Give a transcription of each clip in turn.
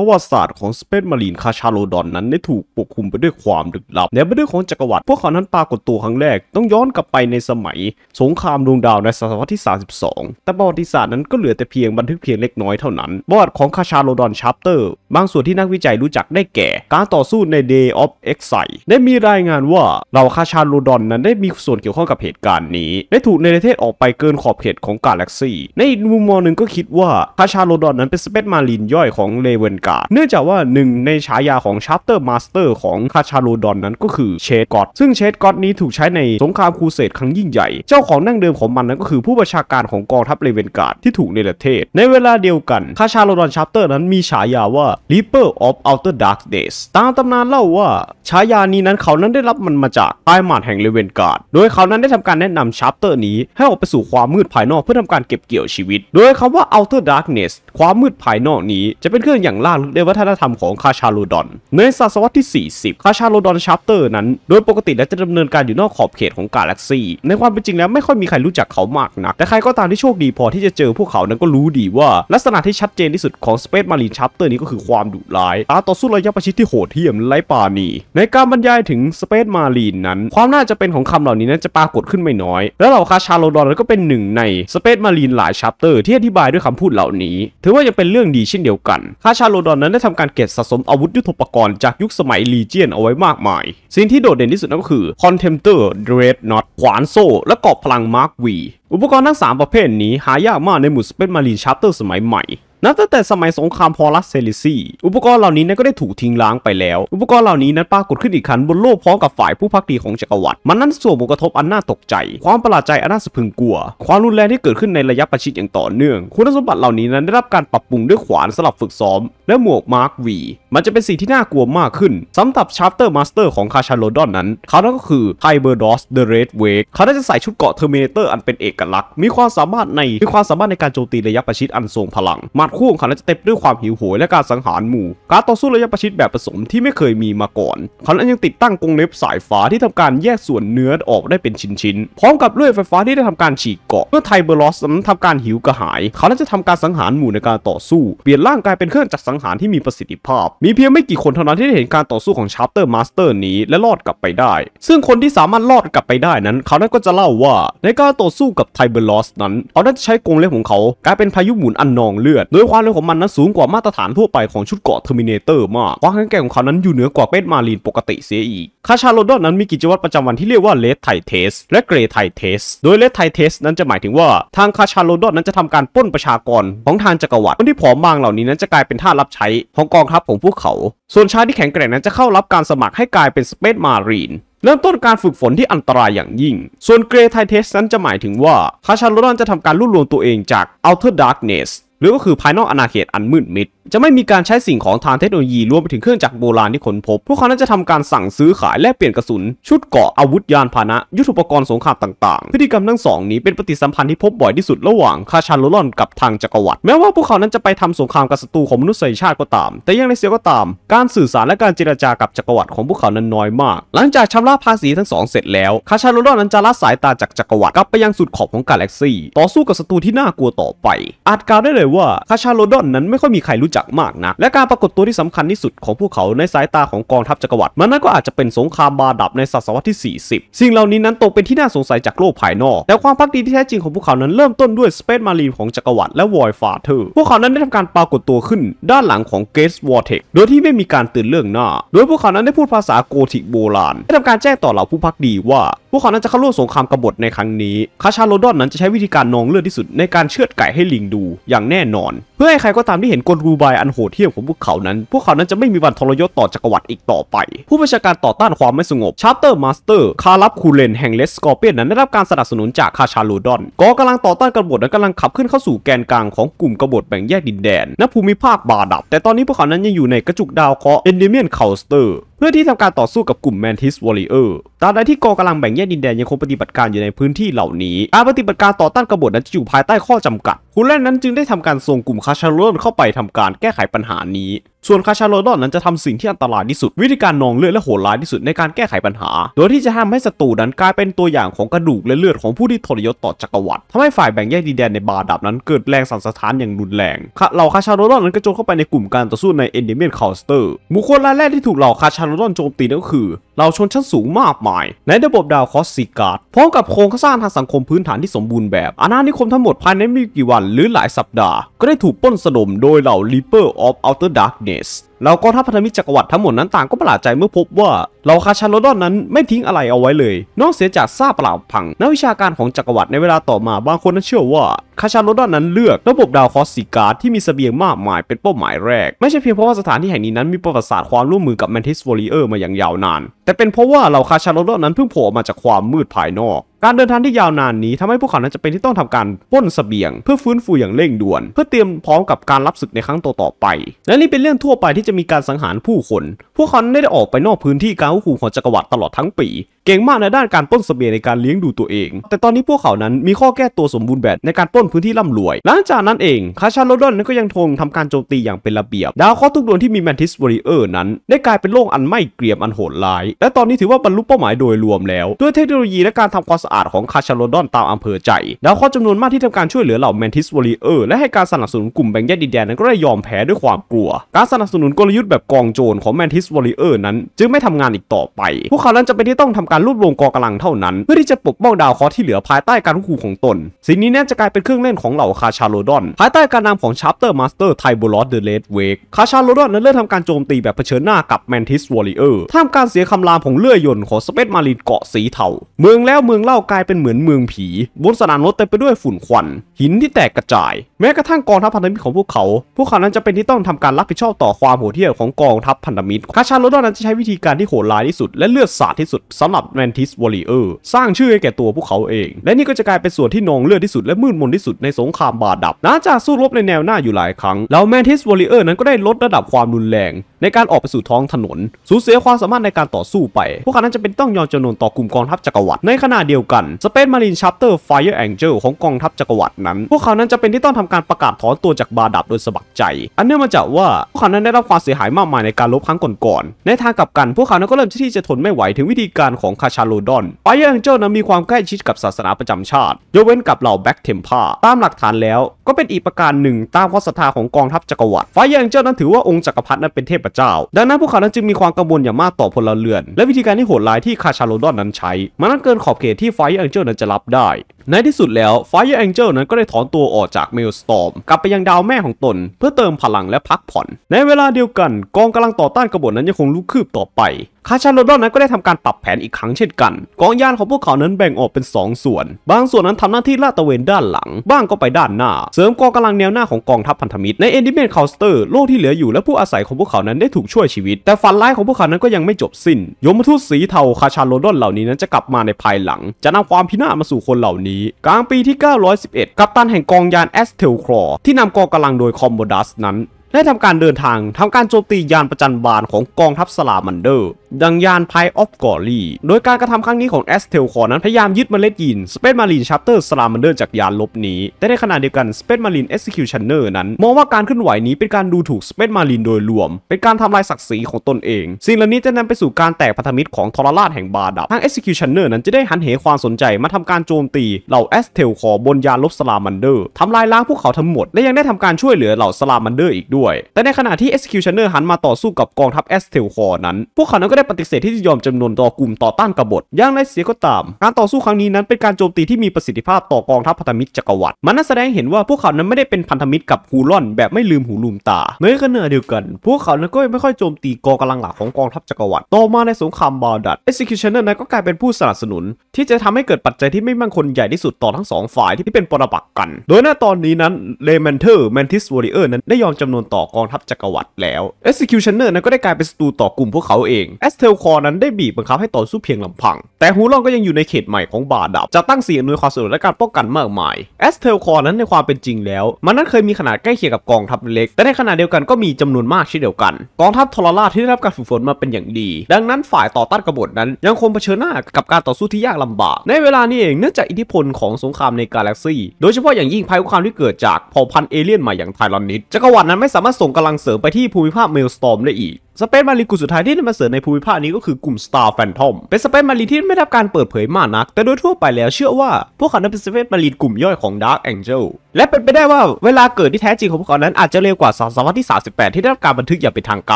ประวัติศาสตร์ของสเปซมารีนคาชาโลดอนนั้นได้ถูกปกคลุมไปด้วยความลึกลับ ในบรรดาของจักรวรรดิพวกเขานั้นปรากฏตัวครั้งแรกต้องย้อนกลับไปในสมัย สงครามดวงดาวในศตวรรษที่ 32 แต่ประวัติศาสตร์นั้นก็เหลือแต่เพียงบันทึกเพียงเล็กน้อยเท่านั้นประวัติของคาชาโลดอนชัปเตอร์บางส่วนที่นักวิจัยรู้จักได้แก่ การต่อสู้ใน Day of Exile ได้มีรายงานว่าเหล่าคาชาโลดอนนั้นได้มีส่วนเกี่ยวข้องกับเหตุการณ์นี้ ได้ถูกในประเทศออกไปเกินขอบเขตของกาแล็กซี ในมุมมองหนึ่งก็คิดว่าคาชาโลดอนนั้นเป็นสเปซมารีนย่อยของเลเวนกาศเนื่องจากว่าหนึ่งในฉายาของชาร์เตอร์มาสเตอร์ของคาชาโลดอนนั้นก็คือเชดกอตซึ่งเชดกอตนี้ถูกใช้ในสงครามครูเสดครั้งยิ่งใหญ่ เจ้าของนั่งเดิมของมันนั้นก็คือผู้บัญชาการของกองทัพเลเวนการ์ดที่ถูกในประเทศ ในเวลาเดียวกัน คาชาโลดอนชาร์เตอร์นั้นมีฉายาว่า Reaper of Outer d a r k กเด s ตามตำนานเล่าว่าฉายานี้นั้นเขานั้นได้รับมันมาจากใต้หมาดแห่งเลเวนการ์ดโดยเขานั้นได้ทำการแนะนำชาร์เตอร์นี้ ให้ออกไปสู่ความมืดภายนอกเพื่อทำการเก็บเกี่ยวชีวิต โดยคำว่า Outer Darkness ความมืดภายนอกนี้จะเป็นเครื่องอย่างล่าลึกในวัฒนธรรมของคาชาโลดอน ในศตวรรษที่ 40 คาชาโลดอนชัปเตอร์นั้น โดยปกติแล้วจะดำเนินการอยู่นอกขอบเขตของกาแล็กซี ในความเป็นจริงแล้วไม่ค่อยมีใครรู้จักเขามากนัก แต่ใครก็ตามที่โชคดีพอที่จะเจอพวกเขานั้นก็รู้ดีว่า ลักษณะที่ชัดเจนที่สุดของสเปซมารีนชัปเตอร์นี้ก็คือความดุร้ายอาต่อสู้ระยะประชิดที่โหดเหี้ยมไร้ปาณีในการบรรยายถึงสเปซมารีนนั้น ความน่าจะเป็นของคำเหล่านี้นั้นจะปรากฏขึ้นไม่น้อย และเหล่าคาชาโลดอนก็เป็นหนึ่งในสเปซมารีนหลายชัปเตอร์ที่อธิบายด้วยคำพูดเหล่านี้ถือว่ายังเป็นเรื่องดีเช่นเดียวกันคาชาโลโลดอนนั้นได้ทำการเก็บสะสมอาวุธยุทโธปกรณ์จากยุคสมัยลีเจียนเอาไว้มากมาย สิ่งที่โดดเด่นที่สุดนั่นก็คือคอนเทมเตอร์เดรดน็อตขวานโซ่ และกอบพลังมาร์ควีอุปกรณ์ทั้ง 3 ประเภทนี้หายากมากในหมู่สเปซมารีนชาร์เตอร์สมัยใหม่นับตั้งแต่สมัยสงครามพอลัสเซลิซีอุปกรณ์เหล่านี้นั้นก็ได้ถูกทิ้งล้างไปแล้ว อุปกรณ์เหล่านี้นั้นปรากฏขึ้นอีกครั้งบนโลกพร้อมกับฝ่ายผู้พักดีของจักรวรรดิ มันนั้นส่งผลกระทบอันน่าตกใจ ความประหลาดใจอันน่าสะพึงกลัว ความรุนแรงที่เกิดขึ้นในระยะประชิดอย่างต่อเนื่อง คุณสมบัติเหล่านี้นั้นได้รับการปรับปรุงด้วยขวานสำหรับฝึกซ้อม และหมวกมาร์กวีมันจะเป็นสิ่งที่น่ากลัวมากขึ้น สำหรับชาร์เตอร์มาสเตอร์ของคาชาโลดอนนั้นเขานั่นก็คือไฮเบอร์ดอสเดอะเรดเวกเขาได้จะใส่ชุดเกราะเทอร์มินเตอร์อันเป็นเอกลักษณ์ มีความสามารถในมีความสามารถในการโจมตีระยะประชิดอันทรงพลังมัดคู่ของเขาจะเต็มด้วยความหิวโหยและการสังหารหมู่ การต่อสู้ระยะประชิดแบบผสมที่ไม่เคยมีมาก่อนเขานั้นยังติดตั้งกรงเล็บสายฟ้าที่ทำการแยกส่วนเนื้อออกได้เป็นชิ้นๆ พร้อมกับเลื่อยไฟฟ้าที่ได้ทำการฉีกเกาะ เมื่อไทเบอร์ลอสนั้นทำการหิวกระหาย เขานั้นจะทำการสังหารหมู่ในการต่อสู้เปลี่ยนร่างกายเป็นเครื่องจักรสังหารที่มีประสิทธิภาพมีเพียงไม่กี่คนเท่านั้นที่ได้เห็นการต่อสู้ของชาร์เตอร์มาสเตอร์นี้และรอดกลับไปได้ ซึ่งคนที่สามารถรอดกลับไปได้นั้น เขานั้นก็จะเล่าว่าในการต่อสู้กับไทเบอร์ลอสนั้น เขาได้จะใช้กรงเล็บของเขา กลายเป็นพายุหมุนอันนองเลือด โดยความเร็วของมันนั้นสูงกว่ามาตรฐานทั่วไปของชุดเกาะเทอร์มินเตอร์มาก ความแข็งแกร่งของเขานั้นอยู่เหนือกว่าเป็ดมารีนปกติเสียอีกคาชาโลดอนนั้นมีกิจวัตรประจำวันที่เรียกว่าเลสไทเทสและเกรไทเทส โดยเลสไทเทสนั้นจะหมายถึงว่า ทางคาชาโลดอนนั้นจะทำการป้นประชากรของทางจักรวรรดิคนที่ผอมบางเหล่านี้นั้นจะกลายเป็นท่ารับใช้ของกองทัพของพวกเขา ส่วนชายที่แข็งแกร่งนั้นจะเข้ารับการสมัครให้กลายเป็นสเปซมารีนเริ่มต้นการฝึกฝนที่อันตรายอย่างยิ่ง ส่วนเกรไทเทส นั้นจะหมายถึงว่า คาชาโลดอนจะทำการรวบรวมตัวเองจากเทอร์ดาร์กเนสหรือก็คือภายนอกอาณาเขตอันมืดมิดจะไม่มีการใช้สิ่งของทางเทคโนโลยีรวมไปถึงเครื่องจักรโบราณที่ค้นพบ พวกเขานั้นจะทำการสั่งซื้อขายและเปลี่ยนกระสุนชุดเกราะอาวุธยานพาหนะยุทธุปกรณ์สงครามต่างๆ พฤติกรรมทั้งสองนี้เป็นปฏิสัมพันธ์ที่พบบ่อยที่สุดระหว่างคาชาโลลอนกับทางจักรวรรดิแม้ว่าพวกเขานั้นจะไปทำสงครามกับศัตรูของมนุษยชาติก็ตาม แต่ยังในเสียก็ตาม การสื่อสารและการเจรจากับจักรวรรดิของพวกเขานั้นน้อยมาก หลังจากชำระภาษีทั้งสองเสร็จแล้วคาชาโลลอนนั้นจะละสายตาจากจักรวรรดิกลับไปยังสุดขอบของกาแล็กซี่ต่อสู้กับศัตรูที่น่ากลัวต่อไป อาจกล่าวได้เลยยว่าคาชาโลดอนนั้นไม่ค่อยมีใครรู้จักมากนะและการปรากฏตัวที่สำคัญที่สุดของพวกเขาในสายตาของกองทัพจักรวรรดิมันนั้นก็อาจจะเป็นสงครามบาดับในศตวรรษที่ 40สิ่งเหล่านี้นั้นตกเป็นที่น่าสงสัยจากโลกภายนอก แต่ความพักดีที่แท้จริงของพวกเขานั้นเริ่มต้นด้วยสเปซมารีนของจักรวรรดิและวอยฟาเธอร์พวกเขานั้นได้ทำการปรากฏตัวขึ้นด้านหลังของเกสวอร์เทกโดยที่ไม่มีการตื่นเรื่องหน้าโดยพวกเขานั้นได้พูดภาษาโกธิกโบราณได้ทำการแจ้งต่อเหล่าผู้พักดีว่า พวกเขานั้นจะเข้าร่วมสงครามกบฏในครั้งนี้ คาชาโลดอนนั้นจะใช้วิธีการนองเลือดที่สุด ในการเชือดไก่ให้ลิงดู อย่างแน่นอนเพื่อให้ใครก็ตามที่เห็นกลรูบายอันโหดเหี้ยมของพวกเขานั้น พวกเขานั้นจะไม่มีวันทรยศต่อจักรวรรดิอีกต่อไป ผู้บัญชาการต่อต้านความไม่สงบชาร์เตอร์มาสเตอร์คารับคูเลนแห่งเลสสกอร์เปียนนั้นได้รับการสนับสนุนจากคาชาลูดอนกองกำลังต่อต้านกบฏนั้นกำลังขับขึ้นเข้าสู่แกนกลาง ของกลุ่มกบฏแบ่งแยกดินแดน ณ ภูมิภาคบาดับ แต่ตอนนี้พวกเขานั้นยังอยู่ในกระจุกดาวเคราะห์เอนเดเมียนเคาสเตอร์เพื่อที่ทำการต่อสู้กับกลุ่มแมนทิสวอริเออร์ ตามใดที่กองกำลังแบ่งแยกดินแดนยังคงปฏิบัติการอยู่ในพื้นที่เหล่านี้ การปฏิบัติการต่อต้านกบฏนั้นจะอยู่ภายใต้ข้อจำกัด คุณแรกนนั้นจึงได้ทำการส่งกลุ่มคาชาร์ลอนเข้าไปทำการแก้ไขปัญหานี้ส่วนคาชาโรดอนนั้นจะทำสิ่งที่อันตรายที่สุด วิธีการนองเลือดและโหดร้ายที่สุดในการแก้ไขปัญหา โดยที่จะทำให้ศัตรูนั้นกลายเป็นตัวอย่างของกระดูกและเลือดของผู้ที่ทรยศต่อจักรวรรดิทำให้ฝ่ายแบ่งแยกดินแดนในบาดับนั้นเกิดแรงสั่นสะท้านอย่างรุนแรงเหล่าคาชาโรดอนนั้นกระโจนเข้าไปในกลุ่มการต่อสู้ในเอนเดเมียนคาสเตอร์บุคคลแรกที่ถูกเหล่าคาชาโรดอนโจมตีนั่นก็คือเหล่าชนชั้นสูงมากมาย ในระบบดาวคอสซิกาดพร้อมกับโครงสร้างทางสังคมพื้นฐานที่สมบูรณ์แบบ อาณานิคมทั้งหมดภายในไม่กี่วันหรือหลายสัปดาห์ ก็ได้ถูกป้นสะดมโดยเหล่า Reaper of Outer Darkness เราก็ทัาพันธมิตรจักรวรรดิทั้งหมดนั้นต่างก็ประหลาดใจเมื่อพบว่าเหล่าคาชาโลดอนนั้นไม่ทิ้งอะไรเอาไว้เลยนอกเสียจากซาเปล่าพังนักวิชาการของจักรวรรดิในเวลาต่อมาบางคนนั้นเชื่อว่าคาชาโลดอนนั้นเลือกระบบดาวคอสซิกาที่มีสเสบียงมากมายเป็นเป้าหมายแรก ไม่ใช่เพียงเพราะว่าสถานที่แห่งนี้นั้นมีประวัติศาสตร์ความร่วมมือกับแมนทิสโวลีเออร์มาอย่างยาวนานแต่เป็นเพราะว่าเหล่าคาชาโลดอนนั้นเพิ่งโผล่มาจากความมืดภายนอกการเดินทางที่ยาวนานนี้ทำให้พวกเขานั้นจะเป็นที่ต้องทำการป้นสเสบียงเพื่อฟื้นฟูอย่างเร่งด่วนเพื่อเตรียมพร้อมกับการรับศึกในครั้งต่อๆไป และนี่เป็นเรื่องทั่วไปที่จะมีการสังหารผู้คน พวกเขาได้ออกไปนอกพื้นที่การควบคุมของจักรวรรดิตลอดทั้งปีเก่งมากในด้านการป้นเสบียงในการเลี้ยงดูตัวเอง แต่ตอนนี้พวกเขานั้นมีข้อแก้ตัวสมบูรณ์แบบในการป้นพื้นที่ร่ำรวย หลังจากนั้นเองคาชาโลดอนนั้นก็ยังทงทำการโจมตีอย่างเป็นระเบียบดาวเคราะห์ทุกดวงที่มีแมนทิสบริเออร์นั้น ได้กลายเป็นโลกอันไม่เกรียมอันโหดร้าย และตอนนี้ถือว่าบรรลุเป้าหมายโดยรวมแล้ว ด้วยเทคโนโลยีและการทำความสะอาดของคาชาโลดอน ตามอำเภอใจดาวเคราะห์จำนวนมากที่ทำการช่วยเหลือเหล่าแมนทิสบริเออร์และให้การสนับสนุนกลุ่มแบ่งแยกดินแดนนั้นก็ได้ยอมแพ้ด้วยความกลัว การสนับสนุนกลยุทธ์แบบกองโจรของแมนทิสบริเออร์นั้น จึงไม่ทำงานอีกต่อไป พวกเขานั้นจะเป็นที่ต้องทำการการรวบรวมกองกำลังเท่านั้น เพื่อที่จะปกป้องดาวเคราะห์ที่เหลือภายใต้การควบคุมของตนสิ่งนี้แน่จะกลายเป็นเครื่องเล่นของเหล่า คาชาโลดอน ภายใต้การนำของชาร์ปเตอร์มาสเตอร์ไทโบลอสเดอะเลดเวกคาชาโลดอนนั้นเริ่มทำการโจมตีแบบเผชิญหน้ากับแมนทิสวอริเออร์ท่ามกลางเสียงคำรามของเลื่อยยนต์ของ สเปซมารีนเกาะสีเทาเมืองแล้วเมืองเล่ากลายเป็นเหมือนเมืองผีบนสนามรถเต็มไปด้วยฝุ่นควัน หินที่แตกกระจาย แม้กระทั่งกองทัพพันธมิตรของพวกเขาพวกเขานั้นจะเป็นที่ต้องทำการรับผิดชอบต่อความโหดเหี้ยมของกองทัพพันธมิตรคาชาโลดอนนั้นจะใช้วิธีการที่โหดร้ายที่สุดและเลือดสาดที่สุดสำหรับรับน a ิสวอ w ิเออร์สร้างชื่อให้แก่ตัวพวกเขาเอง และนี่ก็จะกลายเป็นส่วนที่นองเลือดที่สุด และมืดมนที่สุดในสงครามบาดับนงจากสู้รบในแนวหน้าอยู่หลายครั้งแล้วแมนติสวอลิเออร์นั้นก็ได้ลดระดับความรุนแรง ในการออกไปสู่ท้องถนน สูญเสียความสามารถในการต่อสู้ไป พวกเขานั้นจะเป็นต้องยอมจำนนต่อกลุ่มกองทัพจักรวรรดิในขณะเดียวกันสเปนมารินชัปเตอร์ไฟเออร์แองเจิลของกองทัพจักรวรรดินั้น พวกเขานั้นจะเป็นที่ต้องทำการประกาศถอนตัวจากบาดับโดยสมัครใจ อันเนื่องมาจากว่าพวกเขานั้นได้รับความเสียหายมากมายในการลบครั้งก่อนๆในทางกลับกัน พวกเขานั้นก็เริ่มที่จะทนไม่ไหวถึงวิธีการขของคาชาโลดอนไฟเอ็เจ้านั้นมีความใกล้ชิดกับศาสนาประจำชาติยกเว้นกับเหล่าแบ็กเทมพา ตามหลักฐานแล้วก็เป็นอีกประการหนึ่ง ตามข้อศรัทธาของกองทัพจักรวรรดิ ไฟยังเจ้านั้นถือว่าองค์จักรพรรดินั้นเป็นเทพเจ้า ดังนั้นพวกเขานั้นจึงมีความกังวลอย่างมากต่อพลเรือน และวิธีการที่โหดร้ายที่คาชาโลดอนนั้นใช้ มันนั้นเกินขอบเขตที่ไฟยังเจ้านั้นจะรับได้ ในที่สุดแล้วไฟยังเจ้านั้นก็ได้ถอนตัวออกจากเมลสตอมกลับไปยังดาวแม่ของตน เพื่อเติมพลังและพักผ่อน ในเวลาเดียวกันกองกำลังต่อต้านกบฏนั้นยังคงลุกคืบต่อไปคาชาโรดอนนั้นก็ได้ทำการปรับแผนอีกครั้งเช่นกัน กองยานของพวกเขานั้นแบ่งออกเป็น 2 ส่วน บางส่วนนั้นทำหน้าที่ลาดตระเวนด้านหลัง บ้างก็ไปด้านหน้า เสริมกองกำลังแนวหน้าของกองทัพพันธมิตรในเอนดิเมนคาสเตอร์ โลกที่เหลืออยู่และผู้อาศัยของพวกเขานั้นได้ถูกช่วยชีวิต แต่ฝันร้ายของพวกเขานั้นก็ยังไม่จบสิ้นยมทูตสีเทาคาชาโรดอนเหล่านี้นั้นจะกลับมาในภายหลัง จะนำความพินาศมาสู่คนเหล่านี้ กลางปีที่ 911 กัปตันแห่งกองยานแอสเทลครอที่นำกองกาลังโดยคอมโบดัสนั้นได้ทำการเดินทางทำการโจมตียานประจันบานของกองทัพสลามันเดอร์ดังยานไพออฟกอรีโดยการกระทำครั้งนี้ของแอสเทลคอร์นั้น พยายามยึดเมล็ดยินสเปซมารีนชัปเตอร์สลามันเดอร์จากยานลบนี้ แต่ในขณะเดียวกันสเปซมารีนเอ็กซิคิวชันเนอร์นั้น มองว่าการขึ้นไหวนี้เป็นการดูถูกสเปซมารีนโดยรวม เป็นการทำลายศักดิ์ศรีของตนเอง สิ่งเหล่านี้จะนำไปสู่การแตกพันธมิตรของทรราชแห่งบาดับ ทางเอ็กซิคิวชันเนอร์นั้นจะได้หันเหความสนใจมาทำการโจมตีเหล่าแอสเทลคอร์บนยานลบสลามันเดอร์ทำลายล้างพวกเขาทั้งหมด และยังได้ทำการช่วยเหลือเหล่าสลามันเดอร์อีกด้วย แต่ในขณะที่เอ็กซิคิวชันเนอร์หันมาต่อสู้กับกองทัพแอสเทลคอนั้น พวกเขาก็ได้ปฏิเสธที่จะยอมจำนนต่อกลุ่มต่อต้านกบฏอย่างไรเสียก็ตาม การต่อสู้ครั้งนี้นั้นเป็นการโจมตีที่มีประสิทธิภาพต่อกองทัพพันธมิตรจักรวรรดิ มันน่าแสดงเห็นว่า พวกเขานั้นไม่ได้เป็นพันธมิตรกับฮูลอน แบบไม่ลืมหูลืมตาในขณะเดียวกัน พวกเขานั้นก็ไม่ค่อยโจมตีกองกำลังหลักของกองทัพจักรวรรดิต่อมาในสงครามบาดัด Executioner นั้นก็กลายเป็นผู้สนับสนุนที่จะทำให้เกิดปัจจัยที่ไม่มั่งคนใหญ่ที่สุดต่อทั้งสองฝ่ายที่เป็นปรปักษ์กัน โดยหน้าตอนนี้นั้นเลมนเทอร์แมนทิสวอริเออร์นั้นได้ยอมจำนวนต่อกองทัพจักรวรรดิแล้วเอ็กซิคิวชันเนนอร์ั้นก็ได้กลายเป็นศัตรูต่อกลุ่มพวกเขาเองเอสเทลคอร์นั้นได้บีบบังคับให้ต่อสู้เพียงลำพัง แต่ฮูลองก็ยังอยู่ในเขตใหม่ของบาดับ จะตั้งเสียงหน่วยความสะดวกและการป้องกันมากมายเอสเทลคอร์นั้นในความเป็นจริงแล้วมันนั้นเคยมีขนาดใกล้เคียงกับกองทัพเล็ก แต่ในขณะเดียวกันก็มีจำนวนมากเช่นเดียวกัน กองทัพทรราที่ได้รับการฝึกฝนมาเป็นอย่างดี ดังนั้นฝ่ายต่อต้านกบฏนั้น ยังคงเผชิญหน้ากับการต่อสู้ที่ยากลำบากในเวลานี้เองเนื่องจากอิทธิพลของสงครามในกาแล็กซีโดยเฉพาะอย่างยิ่งภัยคุกคามที่เกิดจากเผ่าพันธุ์เอเลี่ยนใหม่อย่างไทรอนนิดจักรวรรดินั้นไม่สามารถส่งกำลังเสริมไปที่ภูมิภาคเมลสตอมได้อีกสเปซมารีกลุ่มสุดท้ายที่นำมาเสนอในภูมิภาคนี้ก็คือกลุ่ม Star Phantom เป็นสเปซมารีที่ไม่ได้รับการเปิดเผยมากนัก แต่โดยทั่วไปแล้วเชื่อว่า พวกเขาเป็นสเปซมารีกลุ่มย่อยของ Dark Angel และเป็นไปได้ว่าเวลาเกิดที่แท้จริงของพวกเขานั้นอาจจะเร็วกว่าศตวรรษที่ 38 ที่ได้รับการบันทึกอย่างเป็นทางก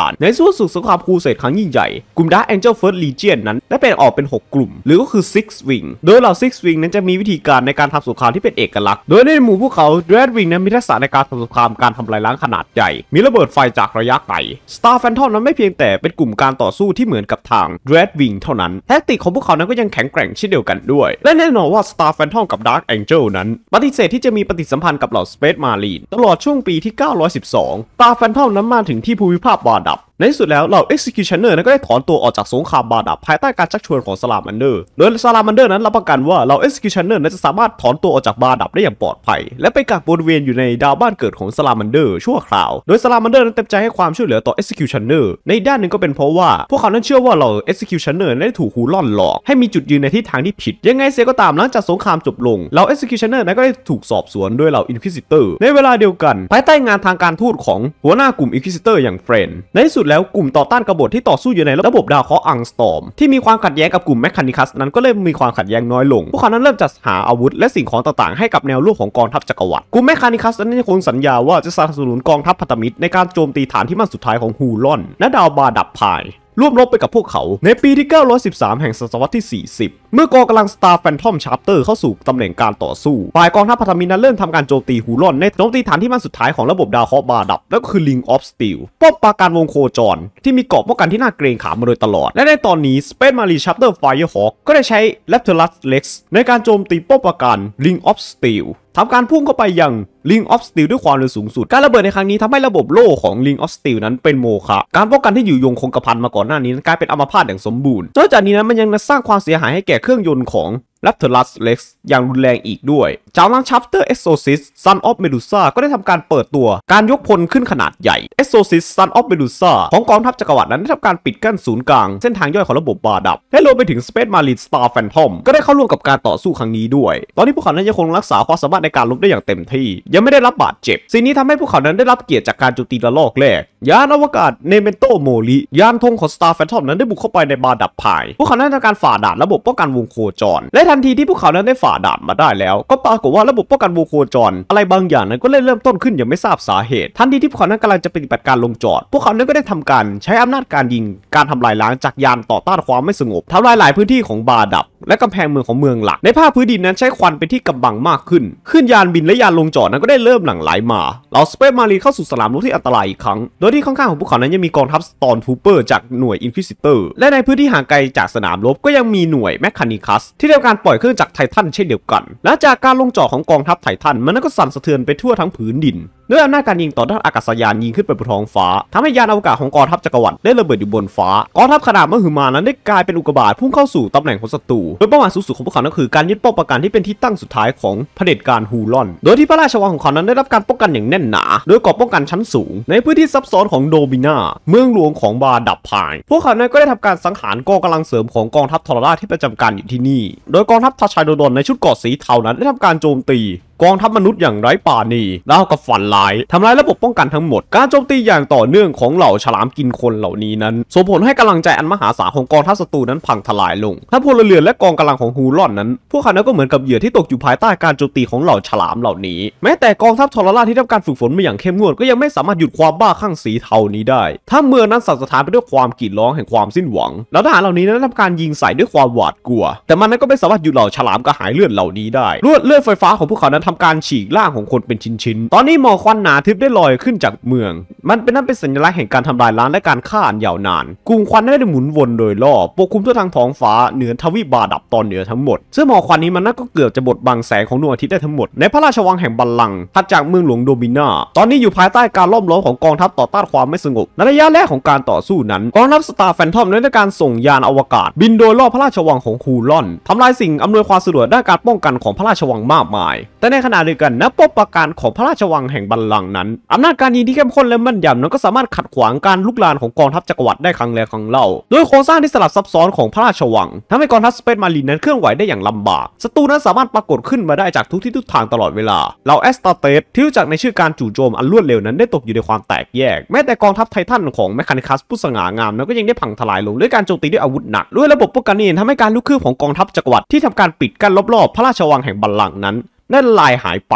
าร ในสู้สุดสงครามครูเสดครั้งยิ่งใหญ่ กลุ่ม Dark Angel First Legion นั้นได้เป็นออกเป็น 6 กลุ่ม หรือก็คือ Six Wing โดยเหล่า Six Wing นั้นจะมีวิธีการในการทำสงครามที่เป็นเอกลักษณ์โดยในหมู่พวกเขา Red Wing นั้นมีทักษะในการทำสงครามการทำลายล้างขนาดใหญ่ มีระเบิดไฟจากระยะไกล Star Phantom นั้นไไม่เพียงแต่เป็นกลุ่มการต่อสู้ที่เหมือนกับทาง Dread Wing เท่านั้น แท็กติกของพวกเขานั้นก็ยังแข็งแกร่งเช่นเดียวกันด้วย และแน่นอนว่า Star Phantom กับ Dark Angel นั้น ปฏิเสธที่จะมีปฏิสัมพันธ์กับเหล่า Space Marine ตลอดช่วงปีที่ 912 Star Phantom นั้นมาถึงที่ภูมิภาคบาดับในที่สุดแล้วเหล่า Executioner นั้นก็ได้ถอนตัวออกจากสงครามบาดับภายใต้การชักชวนของสลามันเดอร์โดยสลามันเดอร์นั้นรับประกันว่าเหล่า Executioner นั้นจะสามารถถอนตัวออกจากบาดับได้อย่างปลอดภัย และไปกักบริเวณอยู่ในดาวบ้านเกิดของสลามันเดอร์ชั่วคราวโดยสลามันเดอร์นั้นเต็มใจให้ความช่วยเหลือต่อ Executioner ในด้านหนึ่งก็เป็นเพราะว่า พวกเขานั้นเชื่อว่าเหล่า Executioner ได้ถูกฮูล่อนหลอกให้มีจุดยืนในทิศทางที่ผิด ยังไงเสียก็ตามหลังจากสงครามจบลงเหล่า Executioner นั้นก็ได้ถูกสอบสวนดยเหล่า Inquisitor ในเวลาเดียวกัน ภายใต้งานทางการทูตของหัวหน้ากลุ่ม Inquisitor อย่างเฟรนในที่สุสุดแล้วกลุ่มต่อต้านกบฏที่ต่อสู้อยู่ในระบบดาวเคราะห์อังสตอม ที่มีความขัดแย้งกับ กลุ่มแมคคานิคัส นั้น ก็เริ่มมีความขัดแย้งน้อยลงพวกเขานั้นเริ่มจัดหาอาวุธ และสิ่งของต่างๆให้กับแนวร่วมของกองทัพจักรวรรดิกลุ่มแมคคานิคัสนั้นยังคงสัญญาว่าจะสนับสนุนกองทัพพัตมิตรในการโจมตีฐานที่มั่นสุดท้ายของฮูลอนและดาวบาดับพายร่วมรบไปกับพวกเขา ในปีที่913 แห่งศตวรรษที่ 40 เมื่อกองกำลังสตาร์แฟนทอมชาร์ปเตอร์เข้าสู่ตำแหน่งการต่อสู้ ฝ่ายกองทัพพัทมินนั้นเริ่มทำการโจมตีฮูรอนในโจมตีฐานที่มั่นสุดท้ายของระบบดาวเคราะห์บาดับ และก็คือลิงออฟสตีลป้อมปราการวงโคจร ที่มีเกราะป้องกันที่น่าเกรงขามมาโดยตลอด และในตอนนี้สเปนมารีชาร์ปเตอร์ไฟเออร์ฮอก็ได้ใช้เลปเทอรัสเล็กซ์ในการโจมตีป้อมปราการลิงออฟสตีลทำการพุ่งเข้าไปยัง Ring of Steel ด้วยความเร็วสูงสุด การระเบิดในครั้งนี้ทำให้ระบบโล่ของ Ring of Steel นั้นเป็นโมฆะ การป้องกันที่อยู่ยงคงกระพันมาก่อนหน้านี้นกลายเป็นอัมพาตอย่างสมบูรณ์นอกจากนี้นั้นมันยังสร้างความเสียหายให้แก่เครื่องยนต์ของ l a p t e r u s Rex อย่างรุนแรงอีกด้วยจากนั้น Chapter Exorcist Son of Medusa ก็ได้ทำการเปิดตัวการยกพลขึ้นขนาดใหญ่ Exorcist Son of Medusa ของกองทัพจักรวรรดินั้นได้ทำการปิดกั้นศูนย์กลางเส้นทางย่อยของระบบบาดับและรวมไปถึง Space Marine Star Phantom ก็ได้เข้าร่วมกับการต่อสู้ครั้งนี้ด้วย ตอนนี้พวกเขานั้นยังคงรักษาความสามารถในการลบได้อย่างเต็มที่ ยังไม่ได้รับบาดเจ็บสิ่งนี้ทำให้พวกเขานั้นได้รับเกียรติจากการโจมตีระลอกแรกยานอวกาศเนเมนโตโมลิยานธงของสตาร์แฟนทอมนั้นได้บุกเข้าไปในบาดับพาย พวกเขาได้ทำการฝ่าด่านระบบป้องกันวงโคจร และทันทีที่พวกเขานั้นได้ฝ่าด่านมาได้แล้ว ก็ปรากฏว่าระบบป้องกันวงโคจร อะไรบางอย่างนั้นก็เริ่มต้นขึ้นอย่างไม่ทราบสาเหตุ ทันทีที่พวกเขานั้นกำลังจะปฏิบัติการลงจอด พวกเขานั้นก็ได้ทำการใช้อำนาจการยิงการทำลายล้างจากยานต่อต้านความไม่สงบทำลายหลายพื้นที่ของบาดับ และกำแพงเมืองของเมืองหลักในภาคพื้นดินนั้นใช้ควันเป็นที่กำบังมากขึ้น ขึ้นยานบินและยานลงจอดนั้นก็ได้เริ่มหลั่งไหลมาเราสเปซมารีเข้าสู่สนามรบที่อันตรายอีกครั้งโดยนที่ข้างๆของภูเขา นั้นยังมีกองทัพสตอนทูเปอร์ จากหน่วยอินควิสิเตอร์ และในพื้นที่ห่างไกลจากสนามรบก็ยังมีหน่วยแมคคานิคัสที่ได้การปล่อยเครื่องจากไททันเช่นเดียวกันและจากการลงจ่อของกองทัพไททัน มันก็สั่นสะเทือนไปทั่วทั้งผืนดินด้วยอำนาจการยิงต่อด้านอากาศยานยิงขึ้นไปบนท้องฟ้า ทำให้ยานอวกาศของกองทัพจักรวรรดิได้ระเบิดอยู่บนฟ้า กองทัพขนาดมหึมานั้นได้กลายเป็นอุกกาบาตพุ่งเข้าสู่ตำแหน่งของศัตรูโดยเป้าหมายสูงสุดของพวกเขานั้นคือการยึดป้อมปราการที่เป็นที่ตั้งสุดท้ายของเผด็จการฮูลอนโดยที่พระราชวังของเขานั้นได้รับการป้องกันอย่างแน่นหนาโดยกอบป้องกันชั้นสูง ในพื้นที่ซับซ้อนของโดมิน่าเมืองหลวงของบาดับพายพวกเขานั้นก็ได้ทำการสังหารกองกำลังเสริมของกองทัพทอร่าที่ประจำการอยู่ที่นี่ โดยกองทัพทาชายโดดนในชุดกอดสีเทานั้นได้ทำการโจมตีกองทัพมนุษย์อย่างไร้ป่านีแล้วก็ฝันร้ายทำลายระบบป้องกันทั้งหมด การโจมตีอย่างต่อเนื่องของเหล่าฉลามกินคนเหล่านี้นั้นส่งผลให้กำลังใจอันมหาศาลของกองทัพศัตรูนั้นพังทลายลงทัพพลเรือนและกองกำลังของฮูลอนนั้นพวกเขาก็เหมือนกับเหยื่อที่ตกอยู่ภายใต้การโจมตีของเหล่าฉลามเหล่านี้ แม้แต่กองทัพทรราที่ทำการฝึกฝนมาอย่างเข้มงวดก็ยังไม่สามารถหยุดความบ้าคลั่งสีเทานี้ได้ถ้าเมืองนั้นสั่นสะท้านไปด้วยความกรีดร้องแห่งความสิ้นหวังแล้วทหารเหล่านี้นั้นทำการยิงใส่ด้วยความหวาดกลัว แต่มันนั้นก็ไม่สามารถหยุดเหล่าฉลามกระหายเลือดเหล่านี้ได้ลวดเลือดไฟฟ้าของพวกเขานั้นทำการฉีกล่างของคนเป็นชิ้นๆ ตอนนี้หมอกควันหนาทึบได้ลอยขึ้นจากเมือง มันเป็นนั่นเป็นสัญลักษณ์แห่งการทำลายล้างและการฆ่าอันยาวนาน กลุ่มควันได้หมุนวนโดยรอบปกคลุมทั่วทางท้องฟ้าเหนือทวีปบาดับตอนเหนือทั้งหมดซึ่งหมอกควันนี้มันน่าก็เกือบจะบดบังแสงของดวงอาทิตย์ได้ทั้งหมด ในพระราชวังแห่งบัลลังก์ถัดจากเมืองหลวงโดมินา ตอนนี้อยู่ภายใต้การล้อมล้อมของกองทัพต่อต้านความไม่สงบในระยะแรกของการต่อสู้นั้น กองทัพสตาร์แฟนทอมได้ในการส่งยานอวกาศบินโดยรอบพระราชวังของคูลอนทำลายสิ่งอำนวยความสะดวกด้านการป้องกันของพระราชวังมากมาย แต่ในขณะเดียวกันนะปบประการของพระราชวังแห่งบัลลังก์นั้น อำนาจการยิงที่เข้มข้นและมั่นยำนั้นก็สามารถขัดขวางการลุกลานของกองทัพจักรวรรดิได้ครั้งแล้วครั้งเล่าโดยโครงสร้างที่สลับซับซ้อนของพระราชวังทำให้กองทัพสเปนมาลีนนั้นเคลื่อนไหวได้อย่างลำบาก ศัตรูนั้นสามารถปรากฏขึ้นมาได้จากทุกที่ทุกทางตลอดเวลา เหล่าแอสตาเตสที่รู้จักในชื่อการจู่โจมอันรวดเร็วนั้นได้ตกอยู่ในความแตกแยก แม้แต่กองทัพไททันของแมคคานิคัสผู้สง่างามนั้นก็ยังได้พังทลายลงด้วยการโจมตีด้วยอาวุธหนักด้วยระบบป้องกันนี้ทำให้การลุกคืบของกองทัพจักรวรรดิที่ทำการปิดกั้นรอบๆพระราชวังแห่งบัลลังก์นั้นและลายหายไป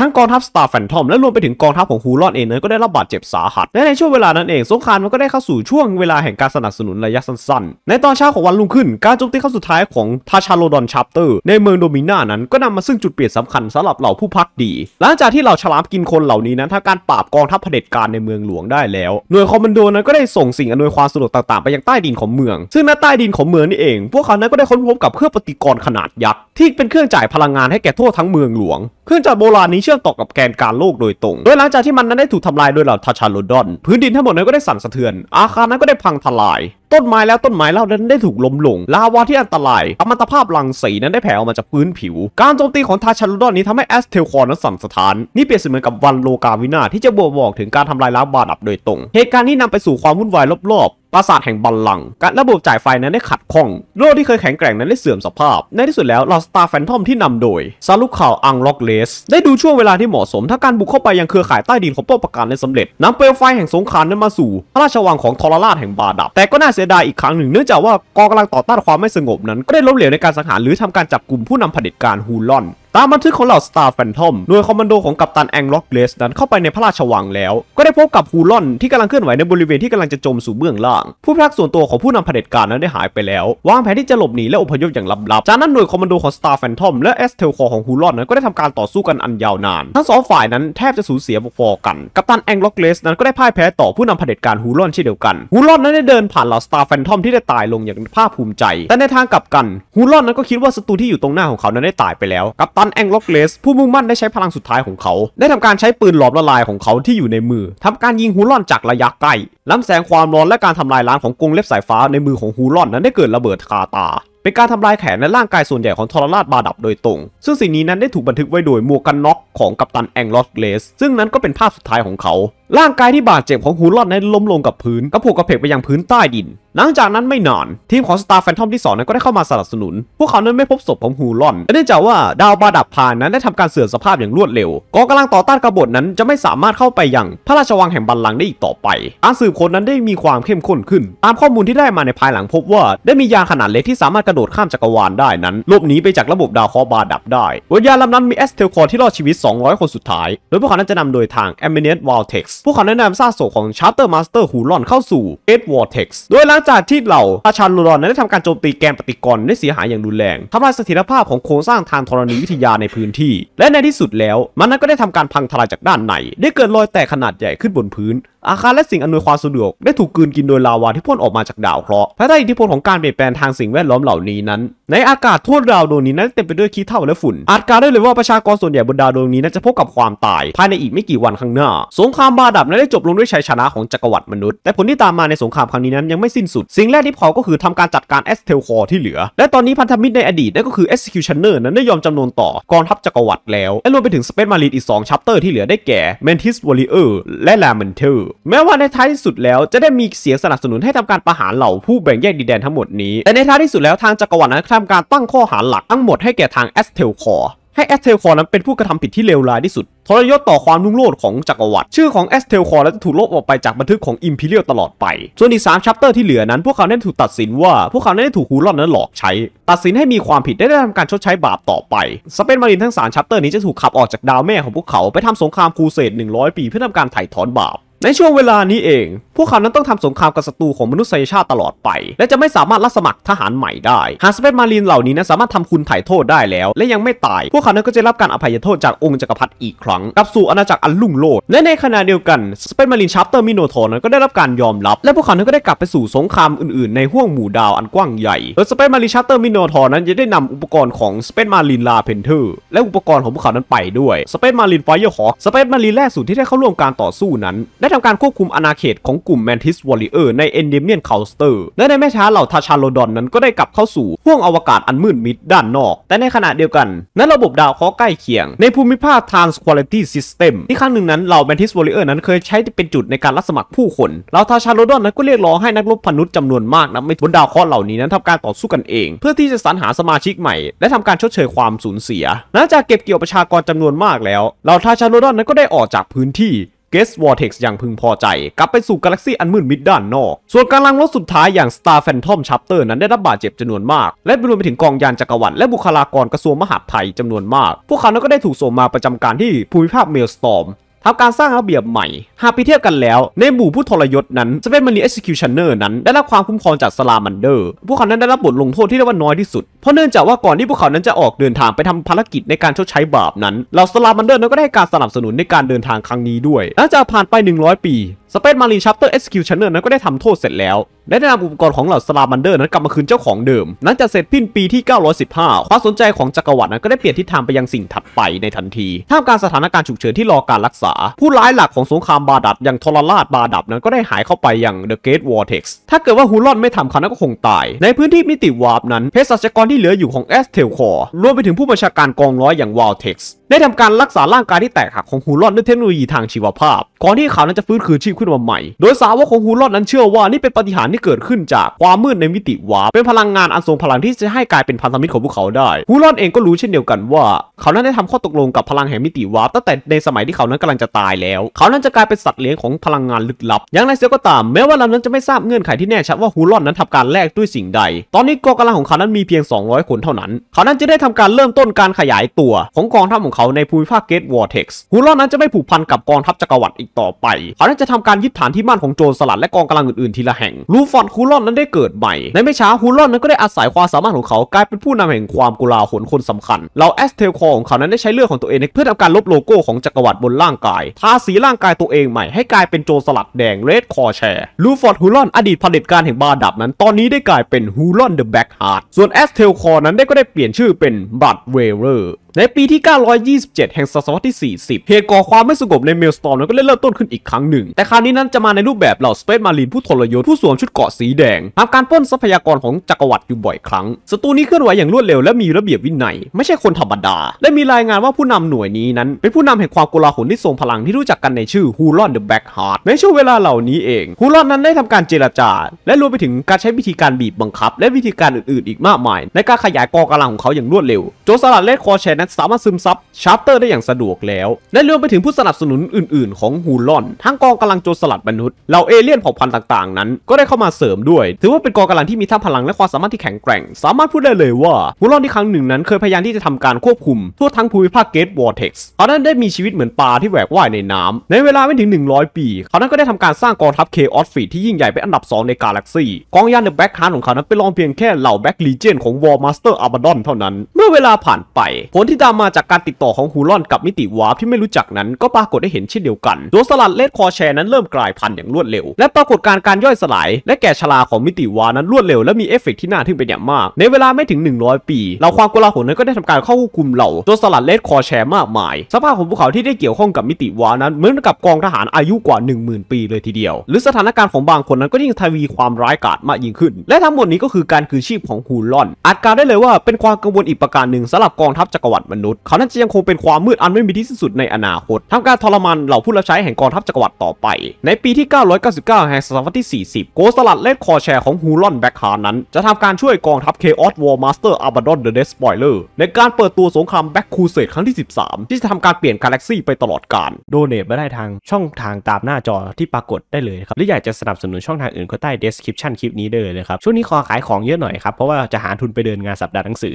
ทั้งกองทัพสตาร์แฟนทอมและรวมไปถึงกองทัพของฮูลอนเองนี่ยก็ได้รับบาดเจ็บสาหัสและในช่วงเวลานั้นเองสงครามมันก็ได้เข้าสู่ช่วงเวลาแห่งการสนับสนุนระยะสั้นๆ ในตอนเช้าของวันรุ่งขึ้น การโจมตีครั้งสุดท้ายของทาชาโรดอนชั์เตอร์ในเมืองโดมิน่านั้นก็นำมาซึ่งจุดเปลี่ยนสำคัญสำหรับเหล่าผู้พักดี หลังจากที่เหล่าฉลามกินคนเหล่านี้นั้นทำการปราบกองทัพเผด็จการในเมืองหลวงได้แล้วหน่วยคอมมานโดนั้นก็ได้ส่งสิ่งอำนวยความสะดวกต่างๆไปยังใต้ดินของเมือง ซึ่งณใต้ดินของเมืองนี่เอง พวกเขานั้นก็ได้ค้นพบกับเครื่องปฏิกรณ์ขนาดยักษ์ที่เป็นเครื่องจ่ายพลังงานให้แก่ทั่วทั้งเมืองหลวงเครื่องจักรโบราณนี้ชื่อมต่อกับแกนกลางโลกโดยตรง โดยหลังจากที่มันนั้นได้ถูกทำลายโดยเหล่าทาชาลดอน พื้นดินทั้งหมดนั้นก็ได้สั่นสะเทือน อาคารนั้นก็ได้พังทลาย ต้นไม้แล้วต้นไม้เล่านั้นได้ถูกล้มลง ลาวาที่อันตรายอมตะภาพรังสีนั้นได้แผ่ออกมาจากพื้นผิว การโจมตีของทาชาลดอนนี้ทำให้แอสเทลคอนนั้นสั่นสะท้าน นี่เปรียบเสมือนกับวันโลกาวินาที่จะบบอกถึงการทำลายล้างบาดับโดยตรง เหตุการณ์นี้นำไปสู่ความวุ่นวายรอบๆปราสาทแห่งบอลลัง การระบบจ่ายไฟนั้นได้ขัดข้อง โลกที่เคยแข็งแกร่งนั้นได้เสื่อมสภาพ ในที่สุดแล้วเราสตาร์แฟนทอมที่นำโดยซาลูข่าวอังล็อกเลสได้ดูช่วงเวลาที่เหมาะสม ถ้าการบุกเข้าไปยังเครือข่ายใต้ดินของโต๊ะประกานได้สำเร็จนำเปลวไฟแห่งสงครามนั้นมาสู่ พระราชวังของทอร์ราชแห่งบาดับแต่ก็น่าเสียดายอีกครั้งหนึ่งเนื่องจากว่ากองกำลังต่อต้านความไม่สงบนั้นก็ได้ล้มเหลวในการสังหารหรือทำการจับกลุ่มผู้นำเผด็จการฮูลอนตามบันทึกของเหล่าสตาร์แฟนทอมหน่วยคอมมานโดของกัปตันแองล็อกเลสนั้นเข้าไปในพระราชวังแล้ว ก็ได้พบกับฮูลอนที่กำลังเคลื่อนไหวในบริเวณที่กำลังจะจมสู่เบื้องล่าง ผู้พิทักษ์ส่วนตัวของผู้นำเผด็จการนั้นได้หายไปแล้ว วางแผนที่จะหลบหนีและอพยพอย่างลับๆ จากนั้นหน่วยคอมมานโดของสตาร์แฟนทอมและเอสเทลคอของฮูลอนนั้นก็ได้ทำการต่อสู้กันอันยาวนาน ทั้งสองฝ่ายนั้นแทบจะสูญเสียพอๆกันกัปตันแองล็อกเลสนั้นก็ได้พ่ายแพ้ต่อผู้นำเผด็จการฮูลอนเช่นเดียวกันฮูลอนนั้นได้เดินผ่านเหล่าสตาร์แฟนทอมที่ได้ตายลงอย่างภาคภูมิใจแต่ในทางกลับกันฮูลอนนั้นก็คิดว่าศัตรูที่อยู่ตรงหน้าของเขานั้นได้ตายไปแล้วกัปตันันแองล็อกเลสผู้มุ่งมั่นได้ใช้พลังสุดท้ายของเขา ได้ทำการใช้ปืนหลอมละลายของเขาที่อยู่ในมือ ทำการยิงฮูลอนจากระยะใกล้ล้ำแสงความร้อนและการทำลายล้างของกรงเล็บสายฟ้าในมือของฮูลอนนั้นได้เกิดระเบิดคาตา เป็นการทำลายแขนและร่างกายส่วนใหญ่ของทรราชบาดับโดยตรง ซึ่งสิ่งนี้นั้นได้ถูกบันทึกไว้โดยมวกกันน็อกของกัปตันแองลอกเลสซึ่งนั้นก็เป็นภาพสุดท้ายของเขาร่างกายที่บาดเจ็บของฮูลอดนั้นล้มลงกับพื้น กระผูกกระเพกไปยังพื้นใต้ดิน หลังจากนั้นไม่นาน ทีมของสตาร์แฟนทอมที่2นั้นก็ได้เข้ามาสนับสนุน พวกเขานั้นไม่พบศพของฮูลอนเนื่องจากว่าดาวบาดับพานนั้นได้ทำการเสื่อมสภาพอย่างรวดเร็วกองกำลังต่อต้านกบฏนั้นจะไม่สามารถเข้าไปยังพระราชวังแห่งบัลลังก์ได้อีกต่อไป การสืบค้นนั้นได้มีความเข้มข้นขึ้นตามข้อมูลที่ได้มาในภายหลังพบว่า ได้มียาขนาดเล็กที่สามารถกระโดดข้ามจักรวาลได้นั้นลบหนีไปจากระบบดาวคอบาดับได้วิญญาณลำนั้นมีเอสเทลคอที่รอดชีวิต 200 คนสุดท้ายโดยพวกเขานั้นจะนำโดยทาง a m b i n i e n t w a l t e x ผู้เขาแนะนำซากศพของชาร์เตอร์มาสเตอร์ฮูลอนเข้าสู่เอ็ดวอร์เท็กซ์โดยหลังจากที่เหล่าอาชาลูรอนนั้นได้ทำการโจมตีแกนปฏิกรณ์ได้เสียหายอย่างรุนแรงทำลายสถิรภาพของโครงสร้างทางธรณีวิทยาในพื้นที่ และในที่สุดแล้วมันนั้นก็ได้ทำการพังทลายจากด้านในได้เกิดรอยแตกขนาดใหญ่ขึ้นบนพื้นอาคารและสิ่งอำนวยความสะดวกได้ถูกกืนกินโดยลาวาที่พ่นออกมาจากดาวเคราะห์ภายใต้อิทธิพลของการเปลี่ยนแปลงทางสิ่งแวดล้อมเหล่านี้นั้น ในอากาศทั่วดาวดวงนี้นั้นเต็มไปด้วยขี้เถ้าและฝุ่นอาจกล่าวได้เลยว่าประชากรส่วนใหญ่บนดาวดวงนี้นั้นจะพบกับความตายภายในอีกไม่กี่วันข้างหน้า สงครามบาดับนั้นได้จบลงด้วยชัยชนะของจักรวรรดิมนุษย์ แต่ผลที่ตามมาในสงครามครั้งนี้นั้นยังไม่สิ้นสุดสิ่งแรกที่เขาก็คือทำการจัดการเอสเทลคอที่เหลือ และตอนนี้พันธมิตรในอดีตนั่นก็คือ e x e c u t เนอร์นั้นได้ยอมจำนวนต่อกองทัพจักรวรรดิแล้ว และรวมไปถึงสเปนมา a ีดอีก2ชัปเตอร์ที่เหลือได้แก่นทิสวอลิเออร์และ Lamenter แม้ว่าในท้ายที่สุดแล้วจะได้มีเสียงสนับสนุนให้ทำการประหารเหล่าผู้แบ่งแยกดินแดนทั้งหมดนี้ แต่ในท้ายที่สุดแล้วทางจักรวรรดินั้นทำการตั้งข้อหาหลักทั้งหมดให้แก่ทางแอสเทลคอร์ ให้แอสเทลคอร์นั้นเป็นผู้กระทำผิดที่เลวร้ายที่สุด ทรยศต่อความรุ่งโรจน์ของจักรวรรดิ ชื่อของแอสเทลคอร์และจะถูกลบออกไปจากบันทึกของอิมพีเรียลตลอดไป ส่วนอีก3ชัปเตอร์ที่เหลือนั้นพวกเขาได้ถูกตัดสินว่าพวกเขาได้ถูกฮูลอนนั้นหลอกใช้ ตัดสินให้มีความผิดได้ได้ทำการชดใช้บาปต่อไปสเปนมารินทั้ง3ชัปเตอร์นี้จะถูกขับออกจากดาวแม่ของพวกเขาไปทำสงครามครูเสด100 ปี เพื่อทำการไถ่ถอนบาปในช่วงเวลานี้เองพวกเขานั้นต้องทำสงครามกับศัตรูของมนุษยชาติตลอดไป และจะไม่สามารถรับสมัครทหารใหม่ได้หากสเปซมารีนเหล่านี้นะสามารถทำคุณไถ่โทษได้แล้ว และยังไม่ตาย พวกเขานั้นก็จะรับการอภัยโทษจากองค์จักรพรรดิอีกครั้ง กลับสู่อาณาจักรอันลุ่งโลดและในขณะเดียวกันสเปซมารีนชาร์เตอร์มิโนโทนั้นก็ได้รับการยอมรับ และพวกเขานั้นก็ได้กลับไปสู่สงครามอื่นๆ ในห้วงหมู่ดาวอันกว้างใหญ่โดยสเปซมารีนชาร์เตอร์มิโนโทนั้นจะได้นำอุปกรณ์ของสเปซมารีนลาเพนเทอร์และอุปกรณ์ของพวกเขานั้นไปด้วยสเปซมารีนไฟเออร์ฮอคสเปซมารีนแรกสุดที่ได้เข้าร่วมการต่อสู้นั้น ได้ทำการควบคุมอาณาเขตของกลุ่มแมนทิสวอริเออร์ในเอนเดเมียนคาสเตอร์และในแม่ช้าเหล่าทาชาโลดอนนั้นก็ได้กลับเข้าสู่ห้วงอวกาศอันมืดมิดด้านนอก แต่ในขณะเดียวกัน นั้นระบบดาวเคราะห์ใกล้เคียง ในภูมิภาคท t r a ควอลิตี้ซิสเต็มที่ครั้งหนึ่งนั้นเหล่าแมนทิสวอริเออร์นั้นเคยใช้เป็นจุดในการรับสมัครผู้คนเหล่าทาชาโลดอนนั้นก็เรียกร้องให้นักรบพันุษย์จำนวนมากนปบนดาวเคราะห์เหล่านี้นั้นทำการต่อสู้กันเอง เพื่อที่จะสรรหาสมาชิกใหม่ และทำการชดเชยความสูญเสียหลังจากเก็บเกี่ยวประชากรจำนวนมาก แล้วเหล่าทาชาโลดอนนั้นก็ได้ออกจากพื้นที่เกสวอร์เท็กซ์อย่างพึงพอใจ กลับไปสู่กาแล็กซี่อันมืดมิดด้านนอก ส่วนการลังรถสุดท้ายอย่าง Star Phantom Chapter นั้นได้รับบาดเจ็บจำนวนมาก และรวมไปถึงกองยานจักรวรรดิและบุคลากรกระทรวงมหาดไทยจำนวนมาก พวกเขานั้นก็ได้ถูกส่งมาประจำการที่ภูมิภาคเมลสตอมทอาการสร้างระเบียบใหม่ หากไปเทียบกันแล้ว ในหมู่ผู้ทรยศนั้นซเปนมารีเอ็กซิคิวชันเนอร์นั้น ได้รับความคุ้มครองจากสลามันเดอร์พวกเขานั้นได้รับบทลงโทษที่เรียกว่าน้อยที่สุด เพราะเนื่องจากว่าก่อนที่พวกเขานั้นจะออกเดินทางไปทำภารกิจในการชดใช้บาปนั้น เหล่าสลามันเดอร์นั้นก็ได้การสนับสนุนในการเดินทางครั้งนี้ด้วย หลังจากผ่านไป 100 ปีสเปซมารีชัปเตอร์เอ็กซ์คิวชันเนอร์นั้นก็ได้ทำโทษเสร็จแล้วได้นำอุปกรณ์ของเหล่าสลามันเดอร์นั้นกลับมาคืนเจ้าของเดิมหลังจากเสร็จพิ้นปีที่ 915 ความสนใจของจักรวรรดินั้นก็ได้เปลี่ยนทิศทางไปยังสิ่งถัดไปในทันที ท่ามกลางสถานการณ์ฉุกเฉินที่รอการรักษา ผู้ร้ายหลักของสงครามบาดัดอย่างทรราชบาดับนั้นก็ได้หายเข้าไปอย่างเดอะเกตวอร์เท็กซ์ ถ้าเกิดว่าฮูลอนไม่ทำเขา้ก็คงตาย ในพื้นที่มิติวาร์ปนั้นเศสัจกรที่เหลืออยู่ของแอสเทลคอรวมไปถึงผู้บัญชาการกองร้อยอย่างวอลเท็กซ์ได้ทำการรักษาร่างกายที่แตกหักของฮูลอนด้วยเทคโนโลยีทางชีวภาพก่อนที่เขานั้นจะฟื้นคืนชีพขึ้นขึ้นมาใหม่โดยสาวกของฮูลอดนั้นเชื่อว่านี่เป็นปฏิหารที่เกิดขึ้นจากความมืดในมิติวาเป็นพลังงานอันทรงพลังที่จะให้กลายเป็นพันธมิตรของพวกเขาได้ฮูลอดเองก็รู้เช่นเดียวกันว่า เขานั้นได้ทำข้อตกลงกับพลังแห่งมิติวาตั้งแต่ในสมัยที่เขานั้นกำลังจะตายแล้ว เขานั้นจะกลายเป็นสัตว์เลี้ยงของพลังงานลึกลับอย่างไรเสียก็ตาม แม้ว่าเรานั้นจะไม่ทราบเงื่อนไขที่แน่ชัดว่าฮูลอดนั้นทำการแลกด้วยสิ่งใด ตอนนี้กองกำลังของเขานั้นมีเพียง 200 คนเท่านั้น เขานั้นจะได้ทำการเริ่มต้นการขยายตัวของกองทัพของเขาในภูมิภาคเกตวอร์เท็กซ์ฮูลอดนั้นจะไม่ผูกพันกับกองทัพจักรวรรดิอีกต่อไป เขานั้นจะทำการการยึดฐานที่มั่นของโจรสลัดและกองกำลังอื่นๆทีละแห่ง ลูฟอนคูลอนนั้นได้เกิดใหม่ ในไม่ช้าคูลอนนั้นก็ได้อาศัยความสามารถของเขากลายเป็นผู้นำแห่งความกุลาหนคนสำคัญ เราแอสเทลคอของเขานั้นได้ใช้เลือดของตัวเองเพื่อทำการลบโลโก้ของจักรวรรดิบนร่างกาย ทาสีร่างกายตัวเองใหม่ ให้กลายเป็นโจรสลัดแดงเรดคอแชร์ ลูฟอร์ด ฮูลอนอดีตผด็จการแห่งบาดับนั้นตอนนี้ได้กลายเป็นฮูลอนเดอะแบ็กฮาร์ด ส่วนแอสเทลคอนั้นได้ก็ได้เปลี่ยนชื่อเป็นบัตเวเรอร์ในปีที่ 927 แห่งศตวรรษที่ 40 เหตุก่อความไม่สงบในเมลสตอร์มนก็ได้เริ่มต้นขึ้นอีกครั้งหนึ่ง แต่คราวนี้นั้นจะมาในรูปแบบเหล่าสเปซมารีนผู้ทรยศ ผู้สวมชุดเกาะสีแดงทำการปล้นทรัพยากรของจักรวรรดิอยู่บ่อยครั้ง ศัตรูนี้เคลื่อนไหวอย่างรวดเร็วและมีระเบียบวินัย ไม่ใช่คนธรรมดา และมีรายงานว่าผู้นำหน่วยนี้นั้น เป็นผู้นำแห่งความโกลาหลที่ทรงพลังที่รู้จักกันในชื่อฮูลอนเดอะแบ็กฮาร์ด ในช่วงเวลาเหล่านี้เองฮูลอนนั้นได้ทำการเจรจาและรวมไปถึงการใช้วิธีการบีบบังคับ และวิธีการอื่น ๆอีกมากมาย ในการขยายกองกำลังของเขาอย่างรวดเร็วโจสลัดเลดคอแชนั้นสามารถซึมซับชาร์เตอร์ได้อย่างสะดวกแล้วและรวมไปถึงผู้สนับสนุนอื่น ๆ ของฮูลอน ทั้งกองกำลังโจรสลัดมนุษย์เหล่าเอเลี่ยนเผ่าพันธุ์ต่างๆ นั้น ก็ได้เข้ามาเสริมด้วย ถือว่าเป็นกองกำลังที่มีทั้งพลังและความสามารถที่แข็งแกร่ง สามารถพูดได้เลยว่าฮูลอนที่ครั้งหนึ่งนั้นเคยพยายามที่จะทำการควบคุมทั่วทั้งภูมิภาคเกตวอร์เท็กซ์เขานั้นได้มีชีวิตเหมือนปลาที่แหวกว่ายในน้ำในเวลาไม่ถึง 100 ปีเขานั้นก็ได้ทำการสร้างกองทัพเคออสฟีที่ยิ่งใหญ่เป็นอันดับ 2 ในกาแล็กซี่กองยานเดอะแบ็กฮาร์ของเขานั้นเป็นรองเพียงแค่เหล่าแบ็กลีเจนของวอร์มาสเตอร์อาบอนเท่านั้นเมื่อเวลาผ่านไปผลทที่ตามมาจากการติดต่อของฮูลอนกับมิติวาร์ปที่ไม่รู้จักนั้นก็ปรากฏได้เห็นเช่นเดียวกันตัวสลัดเลดคอแชร์นั้นเริ่มกลายพันธุ์อย่างรวดเร็ว และปรากฏการการย่อยสลาย และแก่ชราของมิติวานั้นรวดเร็วและมีเอฟเฟกที่น่าทึ่งเป็นอย่างมาก ในเวลาไม่ถึง 100 ปีเหล่าความกลาหลนั้นก็ได้ทำการเข้าควบคุมเหล่า ตัวสลัดเลดคอแชร์มากมาย สภาพของภูเขาที่ได้เกี่ยวข้องกับมิติวานั้นเหมือนกับกองทหารอายุกว่า 10,000 ปีเลยทีเดียว หรือสถานการณ์ของบางคนนั้นก็ยิ่งทวีความร้ายกาจมากยิ่งขึ้น และทั้งหมดนี้ก็คือการคืนชีพของฮูลอนอาจกล่าวได้เลยว่าเป็นความกังวลอีกประการหนึ่งสำหรับกองทัพจักรวรรดิัติมนุษย์เขานั้นจะยังคงเป็นความมืดอันไม่มีที่สิ้นสุดในอนาคตทำการทรมานเหล่าผู้รับใช้แห่งกองทัพจักรวรรดิต่อไป ในปีที่ 999 แห่งศตวรรษที่ 40 โกสลัดเลดคอแชร์ของฮูลอนแบ็คฮาร์นั้นจะทำการช่วยกองทัพเคออสวอร์มาสเตอร์อาบัดอนเดอะเดสปอยเลอร์ในการเปิดตัวสงครามแบ็คคูเซตครั้งที่ 13 ที่จะทำการเปลี่ยนกาแล็กซี่ไปตลอดกาลโดเนทม่ได้ทางช่องทางตามหน้าจอที่ปรากฏได้เลยครับหรืออยากจะสนับสนุนช่องทางอื่นก็ใต้ description คลิปนี้ได้เลยครับช่วงนี้ขอขายของเยอะหน่อยครับเพราะว่าจะหาทุนไปเดินงานสัปดาห์หนังสือ